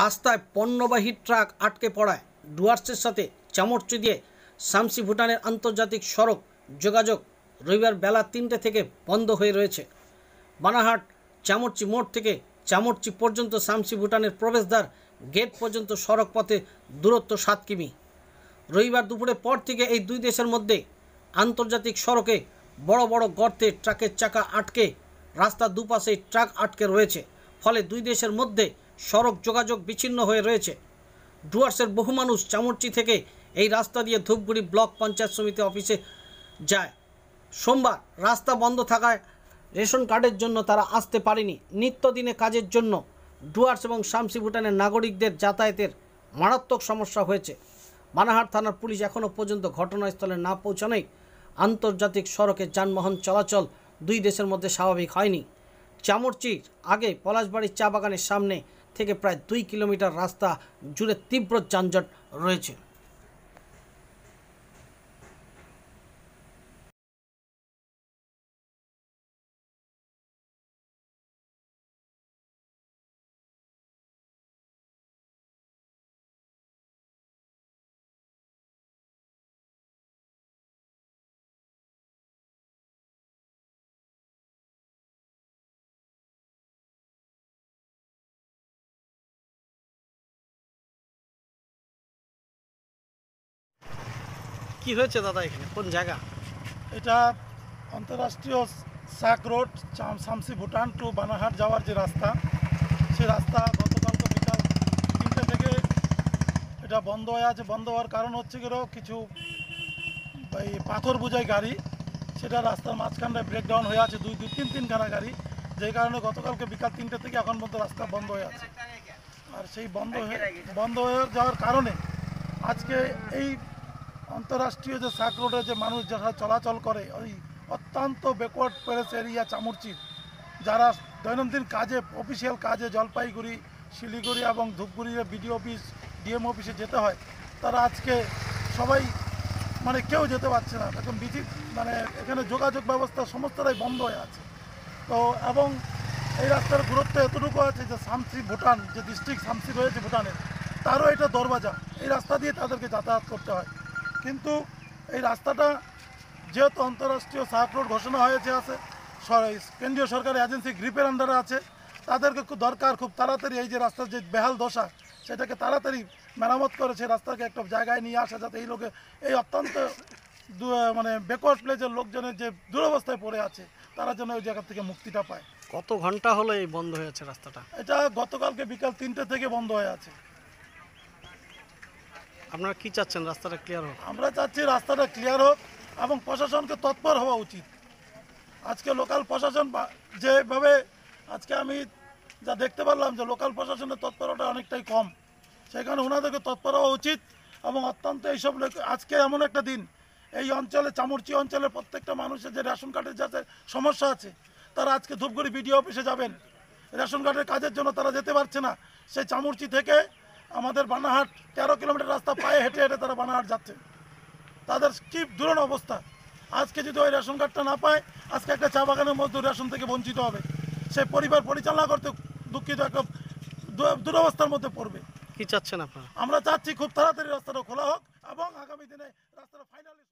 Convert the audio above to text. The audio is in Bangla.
রাস্তায় পণ্যবাহী ট্রাক আটকে পড়ায় ডুয়ার্সের সাথে চামর্চি দিয়ে শামসি ভুটানের আন্তর্জাতিক সড়ক যোগাযোগ রবিবার বেলা তিনটে থেকে বন্ধ হয়ে রয়েছে বানাহাট চামর্চি মোড় থেকে চামর্চি পর্যন্ত শামসি ভুটানের প্রবেশদ্বার গেট পর্যন্ত সড়ক পথে দূরত্ব সাত কিমি রবিবার দুপুরে পর থেকে এই দুই দেশের মধ্যে আন্তর্জাতিক সড়কে বড় বড় গর্তে ট্রাকের চাকা আটকে রাস্তা দুপাশে ট্রাক আটকে রয়েছে ফলে দুই দেশের মধ্যে সড়ক যোগাযোগ বিচ্ছিন্ন হয়ে রয়েছে ডুয়ার্সের বহু মানুষ চামর্চি থেকে এই রাস্তা দিয়ে ধূপগুড়ি ব্লক পঞ্চায়েত সমিতি অফিসে যায় সোমবার রাস্তা বন্ধ থাকায় রেশন কার্ডের জন্য তারা আসতে পারেনি নিত্যদিনে কাজের জন্য ডুয়ার্স এবং শামসি ভুটানের নাগরিকদের যাতায়াতের মারাত্মক সমস্যা হয়েছে মানাহার থানার পুলিশ এখনও পর্যন্ত ঘটনাস্থলে না পৌঁছানোই আন্তর্জাতিক সড়কে যানবাহন চলাচল দুই দেশের মধ্যে স্বাভাবিক হয়নি চামরচির আগে পলাশবাড়ির চা বাগানের সামনে থেকে প্রায় দুই কিলোমিটার রাস্তা জুড়ে তীব্র যানজট রয়েছে কি হয়েছে দাদা এখানে কোন জায়গা এটা আন্তঃরাষ্ট্রীয় সাক রোড শামসি ভুটান টু বানাহাট যাওয়ার যে রাস্তা সে রাস্তা তো বিকাল তিনটে থেকে এটা বন্ধ হয়ে আছে বন্ধ হওয়ার কারণ হচ্ছে গেলেও কিছু এই পাথর বোঝাই গাড়ি সেটা রাস্তার মাঝখানটায় ব্রেকডাউন হয়ে আছে দুই দুই তিন তিনখানা গাড়ি যেই কারণে গতকালকে বিকাল তিনটে থেকে এখন পর্যন্ত রাস্তা বন্ধ হয়ে আছে আর সেই বন্ধ হয়ে বন্ধ হয়ে যাওয়ার কারণে আজকে এই আন্তঃরাষ্ট্রীয় যে সাক রোডে যে মানুষ যারা চলাচল করে ওই অত্যন্ত ব্যাকওয়ার্ড প্যারেস এরিয়া চামুরচির যারা দৈনন্দিন কাজে অফিসিয়াল কাজে জলপাইগুড়ি শিলিগুড়ি এবং ধূপগুড়ির বিডিও অফিস ডিএম অফিসে যেতে হয় তারা আজকে সবাই মানে কেউ যেতে পারছে না এখন বিজি মানে এখানে যোগাযোগ ব্যবস্থা সমস্তটাই বন্ধ হয়ে আছে তো এবং এই রাস্তার গুরুত্ব এতটুকু আছে যে শামসি ভুটান যে ডিস্ট্রিক্ট শামসি রয়েছে ভুটানের তারও এটা দরবাজা এই রাস্তা দিয়ে তাদেরকে যাতায়াত করতে হয় কিন্তু এই রাস্তাটা যেহেতু আন্তঃরাষ্ট্রীয় সার্ক রোড ঘোষণা হয়েছে আছে কেন্দ্রীয় সরকারি এজেন্সি গ্রিপের আন্ডারে আছে তাদেরকে খুব দরকার খুব তাড়াতাড়ি এই যে রাস্তার যে বেহাল দশা সেটাকে তাড়াতাড়ি মেরামত করে সেই রাস্তাকে একটা জায়গায় নিয়ে আসা যাতে এই লোকে এই অত্যন্ত মানে বেকওয়ার্ড প্লেসের লোকজনের যে দুরবস্থায় পড়ে আছে তারা যেন ওই জায়গা থেকে মুক্তিটা পায় কত ঘন্টা হলো এই বন্ধ হয়ে আছে রাস্তাটা এটা গতকালকে বিকাল তিনটে থেকে বন্ধ হয়ে আছে আপনারা কি চাচ্ছেন রাস্তাটা ক্লিয়ার হোক আমরা চাচ্ছি রাস্তাটা ক্লিয়ার হোক এবং প্রশাসনকে তৎপর হওয়া উচিত আজকে লোকাল প্রশাসন যেভাবে আজকে আমি যা দেখতে পারলাম যে লোকাল প্রশাসনের তৎপরতা অনেকটাই কম সেখানে ওনাদেরকে তৎপর হওয়া উচিত এবং অত্যন্ত এইসব আজকে এমন একটা দিন এই অঞ্চলে চামুরচি অঞ্চলের প্রত্যেকটা মানুষের যে রেশন কার্ডের যাতে সমস্যা আছে তারা আজকে ধূপগুড়ি বিডিও অফিসে যাবেন রেশন কার্ডের কাজের জন্য তারা যেতে পারছে না সেই চামুরচি থেকে আমাদের বানাহাট তেরো কিলোমিটার রাস্তা পায়ে হেঁটে হেঁটে তারা বানাহাট যাচ্ছে তাদের কি দুরন অবস্থা আজকে যদি ওই রেশন কার্ডটা না পায় আজকে একটা চা বাগানের মজদুর রেশন থেকে বঞ্চিত হবে সে পরিবার পরিচালনা করতে দুঃখিত একটা দুরবস্থার মধ্যে পড়বে কি চাচ্ছেন আপনার আমরা চাচ্ছি খুব তাড়াতাড়ি রাস্তাটা খোলা হোক এবং আগামী দিনে রাস্তাটা ফাইনালি